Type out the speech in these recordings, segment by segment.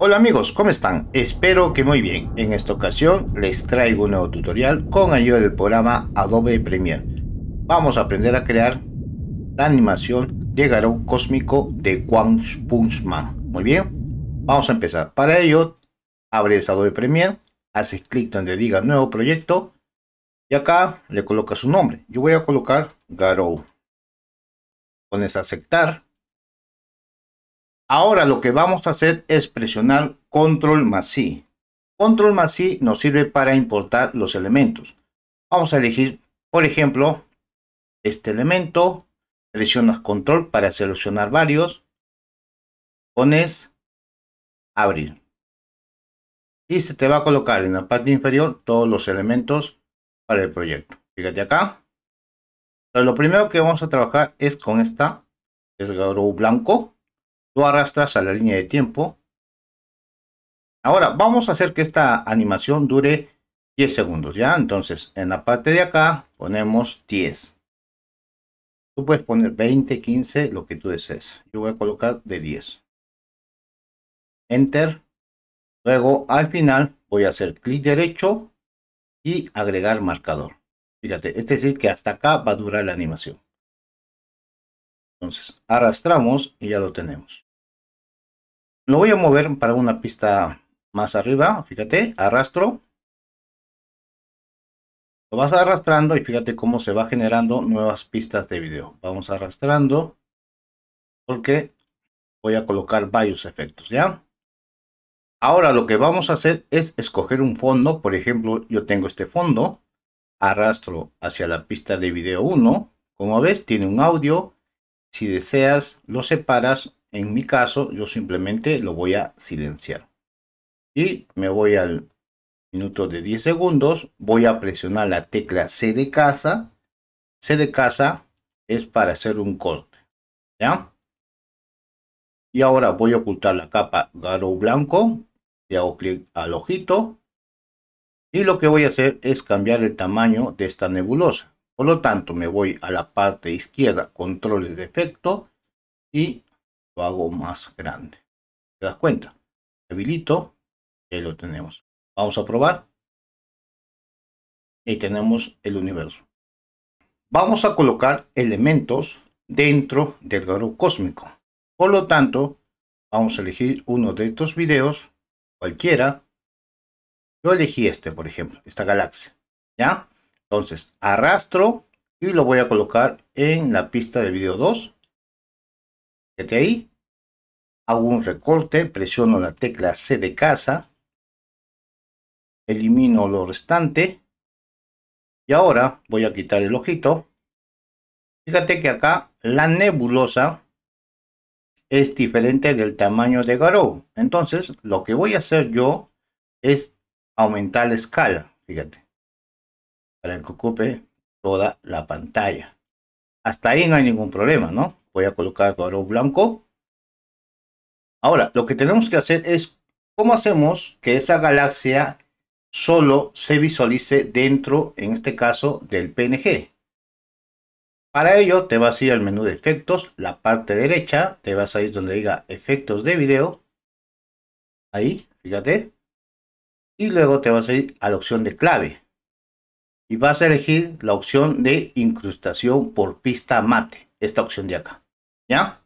Hola amigos, ¿cómo están? Espero que muy bien. En esta ocasión les traigo un nuevo tutorial con ayuda del programa Adobe Premiere. Vamos a aprender a crear la animación de Garou Cósmico de One Punch Muy bien, vamos a empezar. Para ello, abres Adobe Premiere, haces clic donde diga Nuevo Proyecto y acá le coloca su nombre. Yo voy a colocar Garou. Pones Aceptar Ahora lo que vamos a hacer es presionar control más Control más nos sirve para importar los elementos. Vamos a elegir, por ejemplo, este elemento. Presionas control para seleccionar varios. Pones abrir. Y se te va a colocar en la parte inferior todos los elementos para el proyecto. Fíjate acá. lo primero que vamos a trabajar es con esta. Es el blanco arrastras a la línea de tiempo. Ahora vamos a hacer que esta animación dure 10 segundos, ¿ya? Entonces en la parte de acá ponemos 10. Tú puedes poner 20, 15, lo que tú desees. Yo voy a colocar de 10. Enter. Luego al final voy a hacer clic derecho y agregar marcador. Fíjate, es este decir que hasta acá va a durar la animación. Entonces arrastramos y ya lo tenemos. Lo voy a mover para una pista más arriba, fíjate, arrastro. Lo vas arrastrando y fíjate cómo se va generando nuevas pistas de video. Vamos arrastrando porque voy a colocar varios efectos, ¿ya? Ahora lo que vamos a hacer es escoger un fondo. Por ejemplo, yo tengo este fondo. Arrastro hacia la pista de video 1. Como ves, tiene un audio. Si deseas, lo separas en mi caso, yo simplemente lo voy a silenciar. Y me voy al minuto de 10 segundos. Voy a presionar la tecla C de casa. C de casa es para hacer un corte. ¿Ya? Y ahora voy a ocultar la capa garo blanco. Le hago clic al ojito. Y lo que voy a hacer es cambiar el tamaño de esta nebulosa. Por lo tanto, me voy a la parte izquierda, controles de efecto. Y hago más grande. ¿Te das cuenta? Habilito y lo tenemos. Vamos a probar. Y tenemos el universo. Vamos a colocar elementos dentro del garo cósmico. Por lo tanto, vamos a elegir uno de estos videos, cualquiera. Yo elegí este, por ejemplo, esta galaxia. ¿Ya? Entonces, arrastro y lo voy a colocar en la pista de vídeo 2 hago un recorte, presiono la tecla C de casa, elimino lo restante y ahora voy a quitar el ojito. Fíjate que acá la nebulosa es diferente del tamaño de Garou. Entonces lo que voy a hacer yo es aumentar la escala, fíjate, para que ocupe toda la pantalla. Hasta ahí no hay ningún problema, ¿no? Voy a colocar Garou blanco Ahora, lo que tenemos que hacer es cómo hacemos que esa galaxia solo se visualice dentro, en este caso, del PNG. Para ello te vas a ir al menú de efectos, la parte derecha, te vas a ir donde diga efectos de video, ahí, fíjate, y luego te vas a ir a la opción de clave y vas a elegir la opción de incrustación por pista mate, esta opción de acá, ¿ya?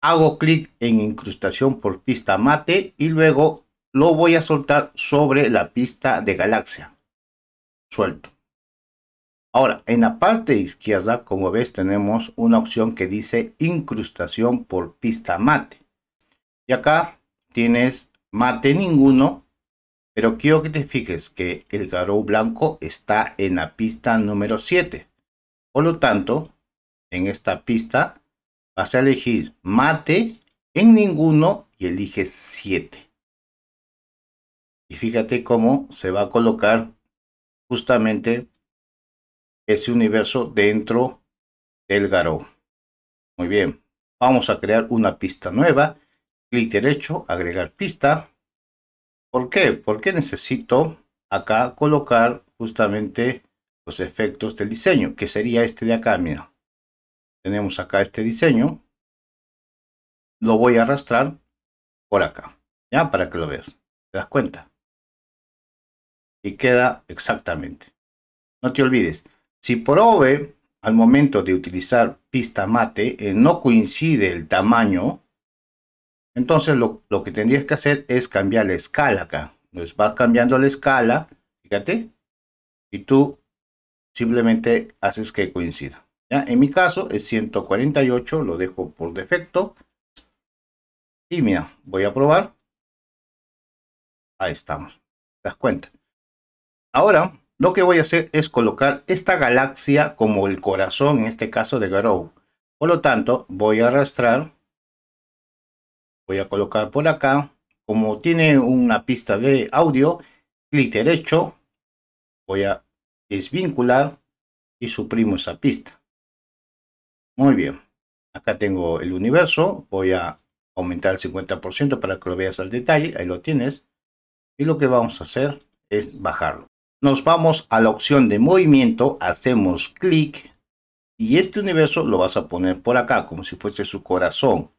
hago clic en incrustación por pista mate y luego lo voy a soltar sobre la pista de galaxia. Suelto. Ahora, en la parte izquierda, como ves, tenemos una opción que dice incrustación por pista mate. Y acá tienes mate ninguno, pero quiero que te fijes que el garou blanco está en la pista número 7. Por lo tanto, en esta pista Vas a elegir mate en ninguno y eliges 7. Y fíjate cómo se va a colocar justamente ese universo dentro del garón. Muy bien, vamos a crear una pista nueva. Clic derecho, agregar pista. ¿Por qué? Porque necesito acá colocar justamente los efectos del diseño, que sería este de acá, mira tenemos acá este diseño. Lo voy a arrastrar por acá, ya para que lo veas. ¿Te das cuenta? Y queda exactamente. No te olvides, si por al momento de utilizar pista mate eh, no coincide el tamaño, entonces lo, lo, que tendrías que hacer es cambiar la escala acá. nos vas cambiando la escala, fíjate, y tú simplemente haces que coincida. En mi caso es 148, lo dejo por defecto. Y mira, voy a probar. Ahí estamos, ¿te das cuenta? Ahora, lo que voy a hacer es colocar esta galaxia como el corazón, en este caso de Garou. Por lo tanto, voy a arrastrar, voy a colocar por acá, como tiene una pista de audio, clic derecho, voy a desvincular y suprimo esa pista. Muy bien. Acá tengo el universo. Voy a aumentar el 50% para que lo veas al detalle. Ahí lo tienes. Y lo que vamos a hacer es bajarlo. Nos vamos a la opción de movimiento. Hacemos clic. Y este universo lo vas a poner por acá, como si fuese su corazón.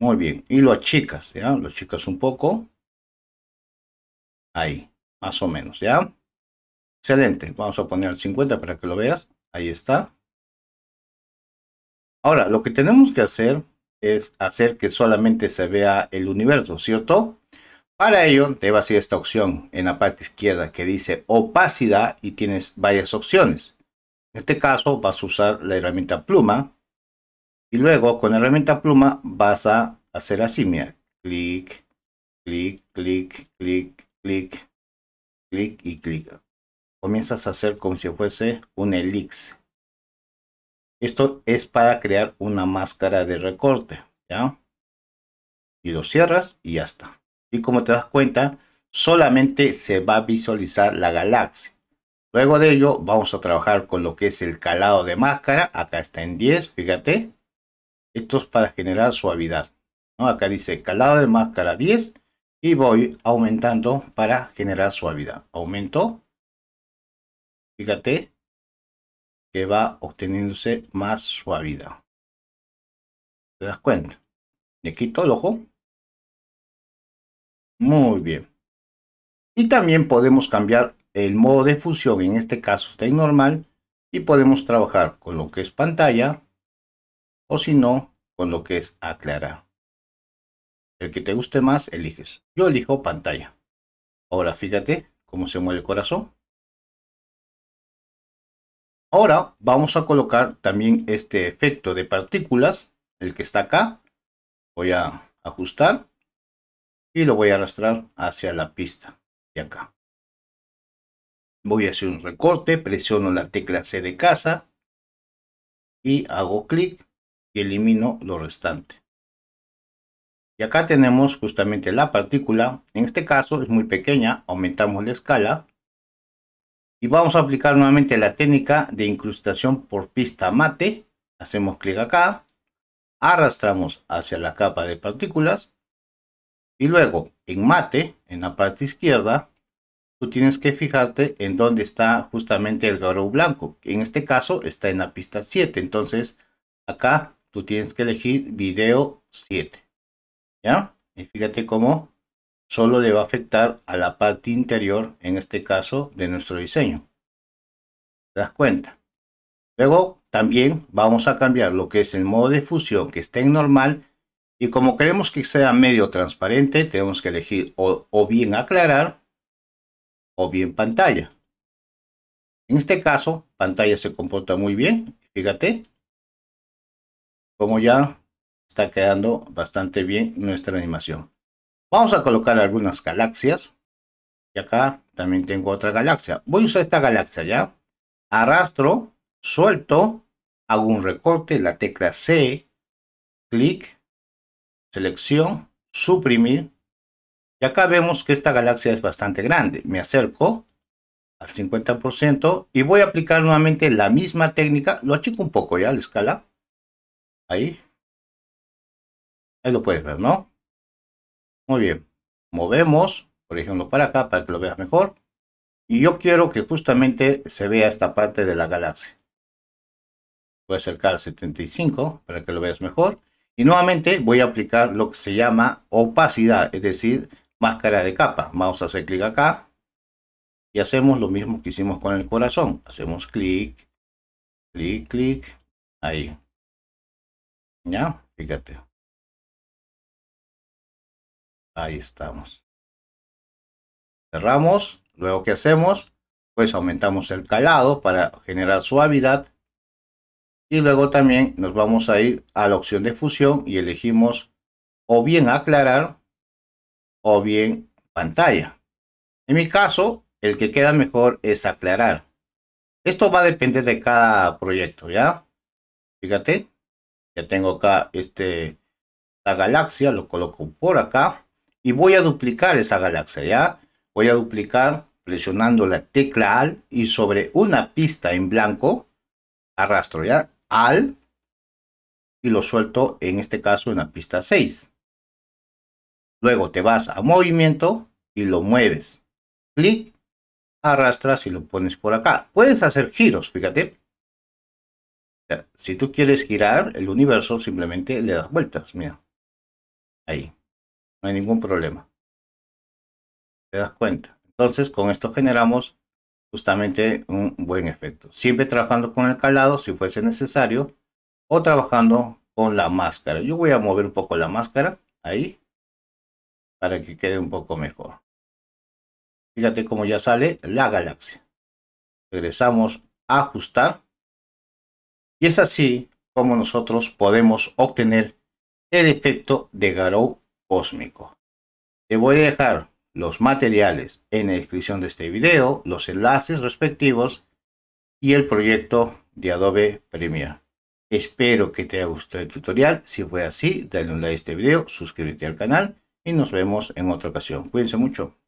Muy bien. Y lo achicas, ¿ya? Lo achicas un poco. Ahí, más o menos, ¿ya? Excelente. Vamos a poner 50 para que lo veas. Ahí está. Ahora, lo que tenemos que hacer es hacer que solamente se vea el universo, ¿cierto? Para ello, te va a ir esta opción en la parte izquierda que dice opacidad y tienes varias opciones. En este caso, vas a usar la herramienta pluma y luego con la herramienta pluma vas a hacer así, mira, clic, clic, clic, clic, clic, clic y clic. Comienzas a hacer como si fuese un elixir. Esto es para crear una máscara de recorte, ¿ya? Y lo cierras y ya está. Y como te das cuenta, solamente se va a visualizar la galaxia. Luego de ello, vamos a trabajar con lo que es el calado de máscara. Acá está en 10, fíjate. Esto es para generar suavidad. Acá dice calado de máscara 10 y voy aumentando para generar suavidad. Aumento. Fíjate, que va obteniéndose más suavidad. ¿Te das cuenta? Le quito el ojo. Muy bien. Y también podemos cambiar el modo de fusión. En este caso está en normal. Y podemos trabajar con lo que es pantalla. O si no, con lo que es aclarar. El que te guste más, eliges. Yo elijo pantalla. Ahora fíjate cómo se mueve el corazón. Ahora vamos a colocar también este efecto de partículas, el que está acá. Voy a ajustar y lo voy a arrastrar hacia la pista de acá. Voy a hacer un recorte, presiono la tecla C de casa y hago clic y elimino lo restante. Y acá tenemos justamente la partícula, en este caso es muy pequeña, aumentamos la escala y vamos a aplicar nuevamente la técnica de incrustación por pista mate hacemos clic acá arrastramos hacia la capa de partículas y luego en mate en la parte izquierda tú tienes que fijarte en dónde está justamente el garo blanco en este caso está en la pista 7 entonces acá tú tienes que elegir video 7 ya y fíjate cómo solo le va a afectar a la parte interior, en este caso de nuestro diseño. ¿Te das cuenta? Luego también vamos a cambiar lo que es el modo de fusión que esté en normal y como queremos que sea medio transparente tenemos que elegir o, o bien aclarar o bien pantalla. En este caso pantalla se comporta muy bien, fíjate como ya está quedando bastante bien nuestra animación. Vamos a colocar algunas galaxias. Y acá también tengo otra galaxia. Voy a usar esta galaxia ya. Arrastro, suelto, hago un recorte, la tecla C, clic, selección, suprimir. Y acá vemos que esta galaxia es bastante grande. Me acerco al 50% y voy a aplicar nuevamente la misma técnica. Lo achico un poco ya la escala. Ahí. Ahí lo puedes ver, ¿no? Muy bien, movemos, por ejemplo, para acá para que lo veas mejor. Y yo quiero que justamente se vea esta parte de la galaxia. Voy a acercar al 75 para que lo veas mejor. Y nuevamente voy a aplicar lo que se llama opacidad, es decir, máscara de capa. Vamos a hacer clic acá y hacemos lo mismo que hicimos con el corazón. Hacemos clic, clic, clic, ahí. ¿Ya? Fíjate. Ahí estamos. Cerramos. Luego, ¿qué hacemos? Pues aumentamos el calado para generar suavidad. Y luego también nos vamos a ir a la opción de fusión y elegimos o bien aclarar o bien pantalla. En mi caso, el que queda mejor es aclarar. Esto va a depender de cada proyecto, ¿ya? Fíjate, ya tengo acá este, la galaxia, lo coloco por acá y voy a duplicar esa galaxia, ¿ya? Voy a duplicar presionando la tecla AL y sobre una pista en blanco arrastro, ¿ya? AL y lo suelto en este caso en la pista 6. Luego te vas a movimiento y lo mueves. Clic, arrastras y lo pones por acá. Puedes hacer giros, fíjate. Si tú quieres girar el universo, simplemente le das vueltas, mira. Ahí. No hay ningún problema. ¿Te das cuenta? Entonces, con esto generamos justamente un buen efecto. Siempre trabajando con el calado si fuese necesario o trabajando con la máscara. Yo voy a mover un poco la máscara ahí para que quede un poco mejor. Fíjate cómo ya sale la galaxia. Regresamos a ajustar. Y es así como nosotros podemos obtener el efecto de Garou cósmico. Te voy a dejar los materiales en la descripción de este video, los enlaces respectivos y el proyecto de Adobe Premiere. Espero que te haya gustado el tutorial. Si fue así, dale un like a este video, suscríbete al canal y nos vemos en otra ocasión. Cuídense mucho.